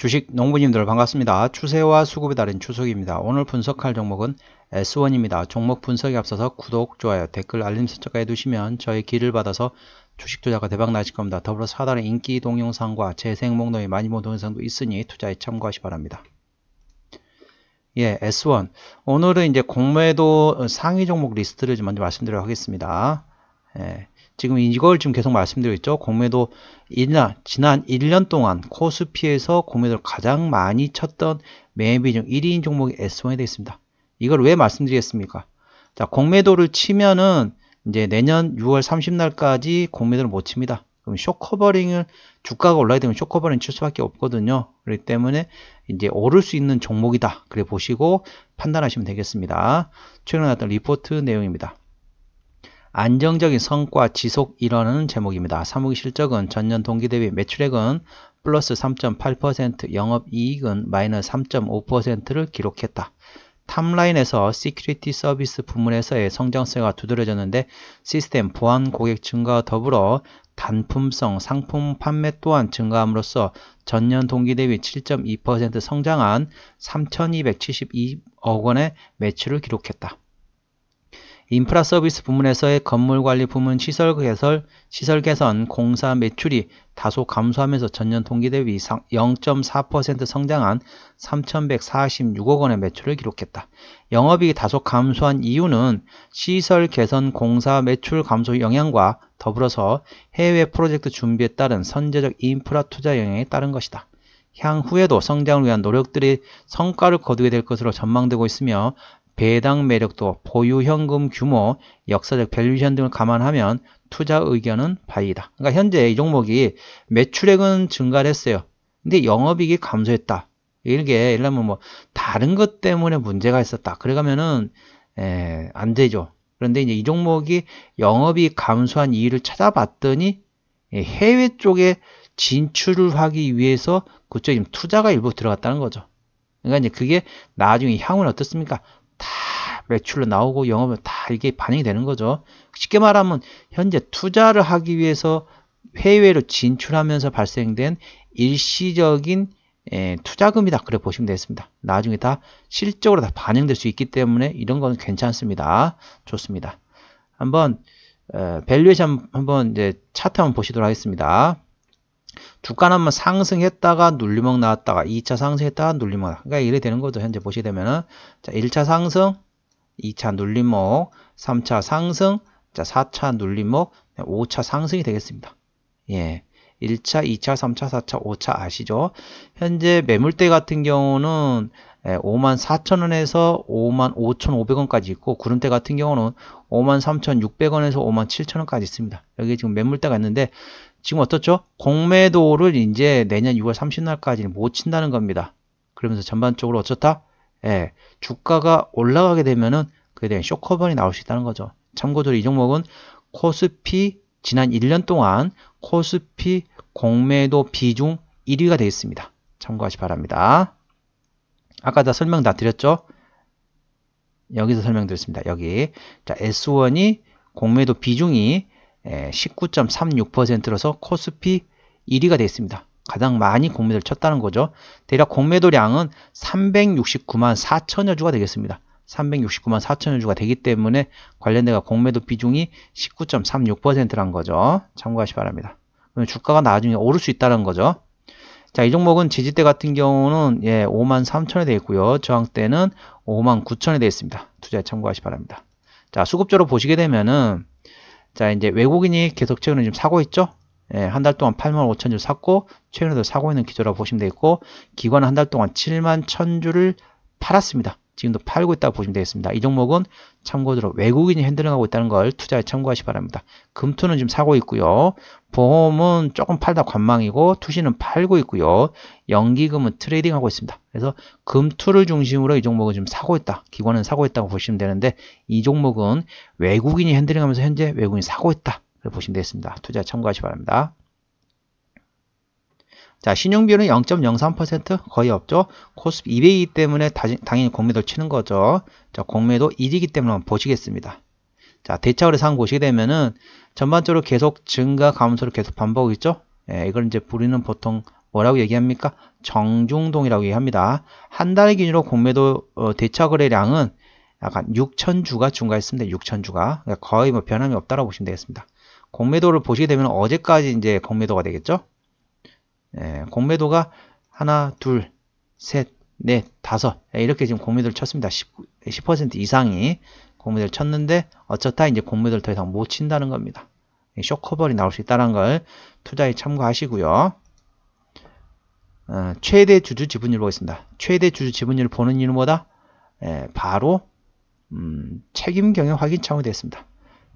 주식 농부님들 반갑습니다. 추세와 수급에 따른 추석입니다. 오늘 분석할 종목은 S1입니다. 종목 분석에 앞서서 구독, 좋아요, 댓글, 알림 설정까지 해 두시면 저희 길을 받아서 주식 투자가 대박 나실 겁니다. 더불어 사단의 인기 동영상과 재생 목록의 많이 본 동영상도 있으니 투자에 참고하시 바랍니다. 예, S1. 오늘은 이제 공매도 상위 종목 리스트를 먼저 말씀드리도록 하겠습니다. 예, 지금 이걸 지금 계속 말씀드리고 있죠. 공매도 일나 지난 1년 동안 코스피에서 공매도를 가장 많이 쳤던 매매 비중 1위인 종목이 S1이 되겠습니다 이걸 왜 말씀드리겠습니까? 자, 공매도를 치면은 이제 내년 6월 30날까지 공매도를 못 칩니다. 그럼 쇼커버링을 주가가 올라야 되면 쇼커버링 칠 수밖에 없거든요. 그렇기 때문에 이제 오를 수 있는 종목이다. 그래 보시고 판단하시면 되겠습니다. 최근에 나왔던 리포트 내용입니다. 안정적인 성과 지속 이뤄는 제목입니다. 3분기 실적은 전년 동기 대비 매출액은 플러스 3.8%, 영업이익은 마이너스 3.5%를 기록했다. 탑라인에서 시큐리티 서비스 부문에서의 성장세가 두드려졌는데 시스템 보안 고객 증가와 더불어 단품성 상품 판매 또한 증가함으로써 전년 동기 대비 7.2% 성장한 3,272억 원의 매출을 기록했다. 인프라 서비스 부문에서의 건물 관리 부문 시설 개설, 시설 개선, 공사 매출이 다소 감소하면서 전년 동기 대비 0.4% 성장한 3,146억 원의 매출을 기록했다. 영업이익이 다소 감소한 이유는 시설 개선 공사 매출 감소 영향과 더불어서 해외 프로젝트 준비에 따른 선제적 인프라 투자 영향에 따른 것이다. 향후에도 성장을 위한 노력들이 성과를 거두게 될 것으로 전망되고 있으며 배당 매력도, 보유 현금 규모, 역사적 밸류션 등을 감안하면 투자 의견은 바이다. 그러니까 현재 이 종목이 매출액은 증가를 했어요. 근데 영업이익이 감소했다. 이게 일라면 뭐 다른 것 때문에 문제가 있었다. 그래가면은 에, 예, 안 되죠. 그런데 이제 이 종목이 영업이 감소한 이유를 찾아봤더니 예, 해외 쪽에 진출을 하기 위해서 그쪽에 투자가 일부 들어갔다는 거죠. 그러니까 이제 그게 나중에 향후는 어떻습니까? 다 매출로 나오고 영업은 다 이게 반영이 되는 거죠. 쉽게 말하면 현재 투자를 하기 위해서 해외로 진출하면서 발생된 일시적인 예, 투자금이다 그래 보시면 되겠습니다 나중에 다 실적으로 다 반영될 수 있기 때문에 이런 건 괜찮습니다 좋습니다 한번 에, 어, 밸류에이션 한번 이제 차트 한번 보시도록 하겠습니다 주가는 한번 상승했다가 눌리목 나왔다가 2차 상승했다가 눌리목 다 그러니까 이래 되는 거죠. 현재 보시게 되면은 자, 1차 상승, 2차 눌리목, 3차 상승, 자, 4차 눌리목, 5차 상승이 되겠습니다. 예. 1차, 2차, 3차, 4차, 5차 아시죠? 현재 매물대 같은 경우는 54,000원에서 예, 55,500원까지 있고 구름대 같은 경우는 53,600원에서 57,000원까지 있습니다. 여기 지금 매물대가 있는데 지금 어떻죠? 공매도를 이제 내년 6월 3 0날까지못 친다는 겁니다. 그러면서 전반적으로 어쩌다 예, 주가가 올라가게 되면은 그에 대한 쇼커번이 나올 수 있다는 거죠. 참고적으로 이 종목은 코스피 지난 1년 동안 코스피 공매도 비중 1위가 되어 있습니다. 참고하시 바랍니다. 아까 다 설명 다 드렸죠? 여기서 설명드렸습니다. 여기 자, S1이 공매도 비중이 19.36%로서 예, 코스피 1위가 되어 있습니다. 가장 많이 공매도를 쳤다는 거죠. 대략 공매도량은 369만 4천여 주가 되겠습니다. 369만 4천여 주가 되기 때문에 관련돼가 공매도 비중이 19.36%란 거죠. 참고하시 기 바랍니다. 그럼 주가가 나중에 오를 수 있다는 거죠. 자, 이 종목은 지지대 같은 경우는 예, 5 0 0천에 되어 있고요. 저항대는 5 9 0 0천에 되어 있습니다. 투자에 참고하시 바랍니다. 자, 수급적으로 보시게 되면은 자, 이제 외국인이 계속 최근에 지금 사고 있죠? 예, 한 달 동안 8만 5천 주 샀고 최근에도 사고 있는 기조라고 보시면 되겠고 기관은 한 달 동안 7만 1천 주를 팔았습니다. 지금도 팔고 있다고 보시면 되겠습니다. 이 종목은 참고로 외국인이 핸들링하고 있다는 걸 투자에 참고하시 기 바랍니다. 금투는 지금 사고 있고요. 보험은 조금 팔다 관망이고 투시는 팔고 있고요. 연기금은 트레이딩하고 있습니다. 그래서 금투를 중심으로 이 종목은 지금 사고 있다. 기관은 사고 있다고 보시면 되는데 이 종목은 외국인이 핸들링하면서 현재 외국인이 사고 있다. 보시면 되겠습니다. 투자 참고하시 기 바랍니다. 자, 신용비율은 0.03% 거의 없죠. 코스피 200이기 때문에 다, 당연히 공매도 치는 거죠. 자, 공매도 1이기 때문에 한번 보시겠습니다. 자, 대차거래 상 보시게 되면은 전반적으로 계속 증가 감소를 계속 반복하고 있죠. 예, 이걸 이제 우리는 보통 뭐라고 얘기합니까? 정중동이라고 얘기합니다. 한달 기준으로 공매도 어, 대차거래량은 약간 6천주가 증가했습니다. 6천주가. 그러니까 거의 뭐 변함이 없다라고 보시면 되겠습니다. 공매도를 보시게 되면 어제까지 이제 공매도가 되겠죠? 예, 공매도가 하나, 둘, 셋, 넷, 다섯 예, 이렇게 지금 공매도를 쳤습니다. 10%, 10% 이상이 공매도를 쳤는데 어쩌다 이제 공매도를 더 이상 못 친다는 겁니다. 예, 쇼커벌이 나올 수 있다는 걸 투자에 참고하시고요. 어, 최대 주주 지분율 보겠습니다. 최대 주주 지분율 보는 이유는 뭐다? 예, 바로 음, 책임 경영 확인 창이 되었습니다.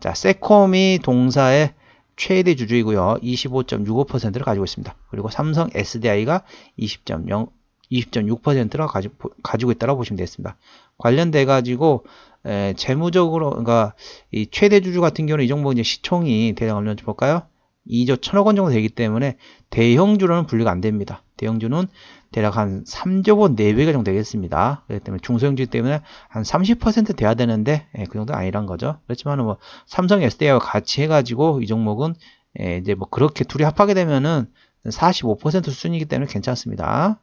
자, 세콤이 동사에 최대 주주이고요. 25.65%를 가지고 있습니다. 그리고 삼성 SDI가 20.0 20.6%를 가지고, 가지고 있다고 보시면 되겠습니다. 관련돼 가지고 에, 재무적으로 그니까이 최대 주주 같은 경우는 이 정도 이제 시총이 대략 얼마인 볼까요? 2조 1 0 0 0억원 정도 되기 때문에 대형주로는 분류가 안 됩니다. 대형주는 대략 한 3조 원 4배가 정도 되겠습니다. 그렇기 때문에 중소형주기 때문에 한 30% 돼야 되는데 예, 그 정도 아니란 거죠. 그렇지만 뭐 삼성 SDI와 같이 해가지고 이 종목은 예, 이제 뭐 그렇게 둘이 합하게 되면은 45% 수준이기 때문에 괜찮습니다.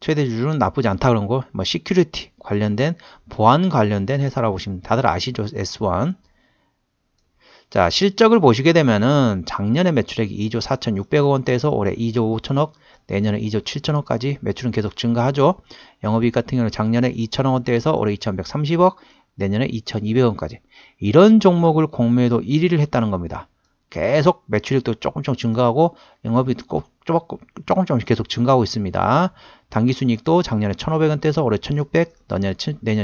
최대 주주는 나쁘지 않다 그런 거, 뭐 시큐리티 관련된 보안 관련된 회사라고 보시면 다들 아시죠? S1 자, 실적을 보시게 되면은 작년에 매출액이 2조 4,600억 원대에서 올해 2조 5천억, 내년에 2조 7천억까지 매출은 계속 증가하죠. 영업이익 같은 경우는 작년에 2천억 원대에서 올해 2,130억, 내년에 2,200원까지. 이런 종목을 공매도 1위를 했다는 겁니다. 계속 매출액도 조금씩 증가하고 영업이익도 꼭 조금, 조금 조금씩 계속 증가하고 있습니다. 단기순이익도 작년에 1,500원대에서 올해 1,600, 내년, 에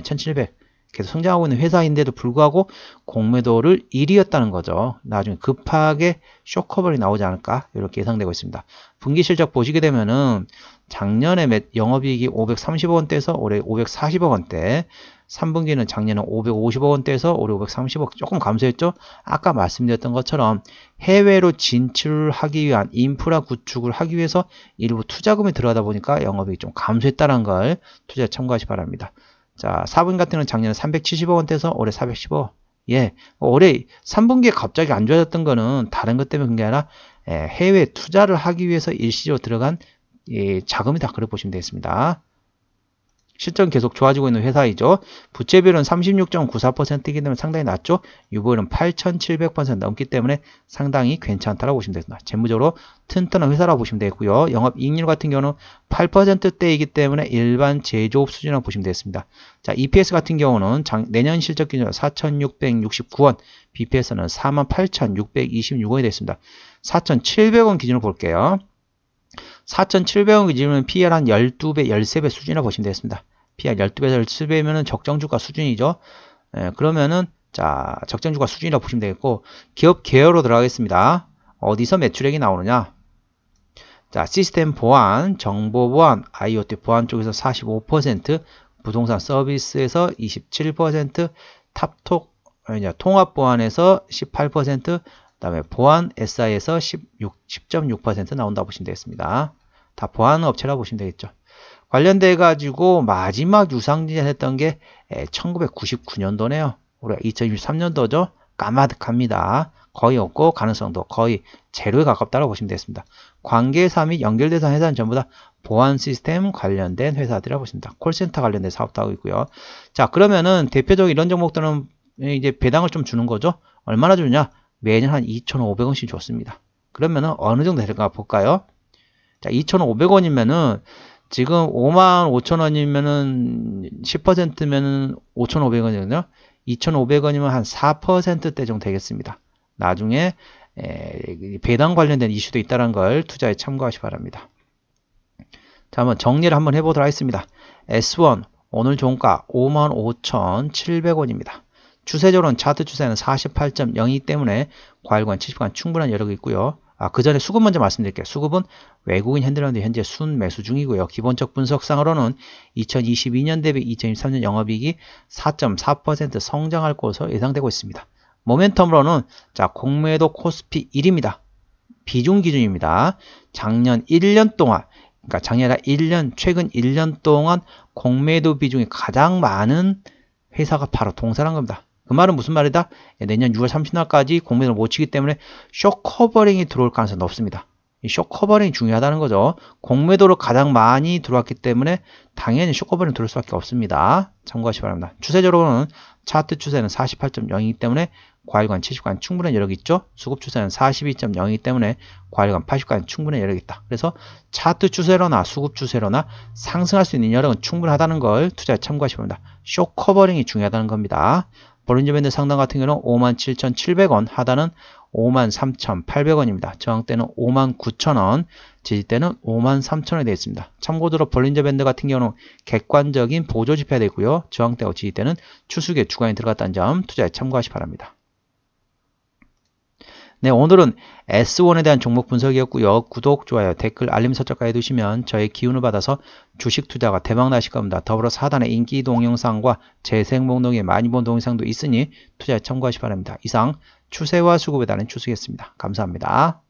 1,700. 계속 성장하고 있는 회사인데도 불구하고 공매도를 1위였다는 거죠. 나중에 급하게 쇼커버이 나오지 않을까 이렇게 예상되고 있습니다. 분기 실적 보시게 되면은 작년에 영업이익이 530억 원대에서 올해 540억 원대 3분기는 작년에 550억 원대에서 올해 530억 조금 감소했죠. 아까 말씀드렸던 것처럼 해외로 진출하기 위한 인프라 구축을 하기 위해서 일부 투자금이 들어가다 보니까 영업이익이 좀 감소했다는 걸 투자에 참고하시 바랍니다. 자, 4분 같은 경우는 작년에 3 7 5억 원대에서 올해 4 1 5 예, 올해 3분기에 갑자기 안 좋아졌던 거는 다른 것 때문에 그런 게 아니라 예, 해외 투자를 하기 위해서 일시적으로 들어간 예, 자금이다. 그렇게 보시면 되겠습니다. 실적 계속 좋아지고 있는 회사이죠. 부채비율은 36.94%이기 때문에 상당히 낮죠. 유보율은 8,700% 넘기 때문에 상당히 괜찮다라고 보시면 됩니다. 재무적으로 튼튼한 회사라고 보시면 되고요. 겠 영업이익률 같은 경우는 8%대이기 때문에 일반 제조업 수준으로 보시면 되겠습니다. 자, EPS 같은 경우는 장, 내년 실적 기준 4,669원, BPS는 48,626원이 되겠습니다. 4,700원 기준으로 볼게요. 4,700원 기준으로는 PR 한 12배, 13배 수준이라고 보시면 되겠습니다. PR 12배에서 17배면은 적정주가 수준이죠. 예, 그러면은 자 적정주가 수준이라고 보시면 되겠고 기업 계열로 들어가겠습니다. 어디서 매출액이 나오느냐? 자 시스템 보안, 정보 보안, IoT 보안 쪽에서 45%, 부동산 서비스에서 27%, 탑톡 통합 보안에서 18%, 다음에 보안 SI에서 10.6% 나온다 보시면 되겠습니다. 다 보안 업체라 고 보시면 되겠죠. 관련돼 가지고 마지막 유상증자 했던 게 1999년도네요. 우리가 2023년도죠. 까마득합니다. 거의 없고 가능성도 거의 제로에 가깝다고 보시면 되겠습니다. 관계사 및 연결대상 회사는 전부 다 보안 시스템 관련된 회사들이라고 보십니다. 콜센터 관련된 사업도 하고 있고요. 자 그러면은 대표적으로 이런 종목들은 이제 배당을 좀 주는 거죠. 얼마나 주냐? 매년 한 2,500원씩 줬습니다. 그러면은 어느 정도 될까 볼까요? 자, 2,500원이면은 지금 5 5 0 0 0 원이면은 10%면은 5,500원이거든요. 2,500원이면 한 4%대 정도 되겠습니다. 나중에 배당 관련된 이슈도 있다는 걸 투자에 참고하시 바랍니다. 자, 한번 정리를 한번 해보도록 하겠습니다. S1 오늘 종가 55,700원입니다. 추세적으로는 차트 추세는 4 8 0이기 때문에 과일관 7 0관 충분한 여력이 있고요. 아, 그 전에 수급 먼저 말씀드릴게요. 수급은 외국인 핸들런드 현재 순매수 중이고요. 기본적 분석상으로는 2022년 대비 2023년 영업이익이 4.4% 성장할 것으로 예상되고 있습니다. 모멘텀으로는 자 공매도 코스피 1입니다. 비중 기준입니다. 작년 1년 동안 그러니까 작년에 1년 최근 1년 동안 공매도 비중이 가장 많은 회사가 바로 동사란 겁니다. 그 말은 무슨 말이다? 내년 6월 30일까지 공매도를 못 치기 때문에 쇼 커버링이 들어올 가능성이 높습니다. 이쇼 커버링이 중요하다는 거죠. 공매도로 가장 많이 들어왔기 때문에 당연히 쇼 커버링 들어올 수밖에 없습니다. 참고하시기 바랍니다. 추세적으로는 차트 추세는 48.0이기 때문에 과일관 70관 충분한 여력이 있죠. 수급 추세는 42.0이기 때문에 과일관 80관 충분한 여력이 있다. 그래서 차트 추세로나 수급 추세로나 상승할 수 있는 여력은 충분하다는 걸 투자에 참고하시기 바랍니다. 쇼 커버링이 중요하다는 겁니다. 버린저밴드 상단 같은 경우는 57,700원, 하단은 53,800원입니다. 저항대는 59,000원, 지지대는 53,000원이 되어 있습니다. 참고로 벌린저 밴드 같은 경우는 객관적인 보조 지표가 되고요. 저항대와 지지대는 추수계 주간이 들어갔다는 점 투자에 참고하시 바랍니다. 네, 오늘은 S1에 대한 종목 분석이었고요. 구독, 좋아요, 댓글, 알림 설정까지 해두시면 저의 기운을 받아서 주식 투자가 대박 나실 겁니다. 더불어 사단의 인기 동영상과 재생 목록에 많이 본 동영상도 있으니 투자에 참고하시 기 바랍니다. 이상 추세와 수급에 대한 추세겠습니다 감사합니다.